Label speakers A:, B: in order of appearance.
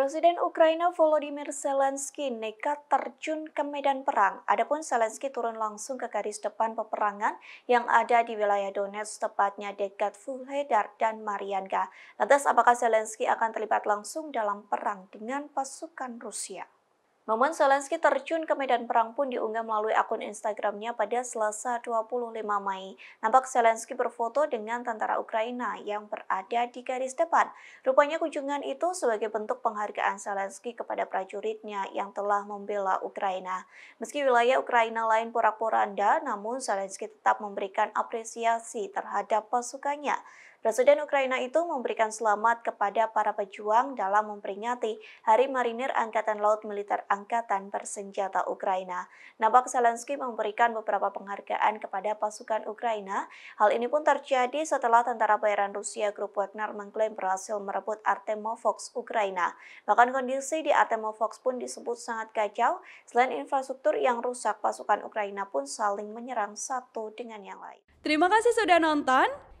A: Presiden Ukraina Volodymyr Zelensky nekat terjun ke medan perang. Adapun Zelensky turun langsung ke garis depan peperangan yang ada di wilayah Donetsk, tepatnya dekat Vuhledar dan Marianka. Lantas apakah Zelensky akan terlibat langsung dalam perang dengan pasukan Rusia? Momen Zelensky terjun ke medan perang pun diunggah melalui akun Instagramnya pada Selasa 25 Mei. Nampak Zelensky berfoto dengan tentara Ukraina yang berada di garis depan. Rupanya kunjungan itu sebagai bentuk penghargaan Zelensky kepada prajuritnya yang telah membela Ukraina. Meski wilayah Ukraina lain porak-poranda, namun Zelensky tetap memberikan apresiasi terhadap pasukannya. Presiden Ukraina itu memberikan selamat kepada para pejuang dalam memperingati Hari Marinir Angkatan Laut Militer Angkatan Bersenjata Ukraina. Nampak Zelensky memberikan beberapa penghargaan kepada pasukan Ukraina. Hal ini pun terjadi setelah tentara bayaran Rusia Grup Wagner mengklaim berhasil merebut Artemovox Ukraina. Bahkan kondisi di Artemovox pun disebut sangat kacau. Selain infrastruktur yang rusak, pasukan Ukraina pun saling menyerang satu dengan yang lain.
B: Terima kasih sudah nonton.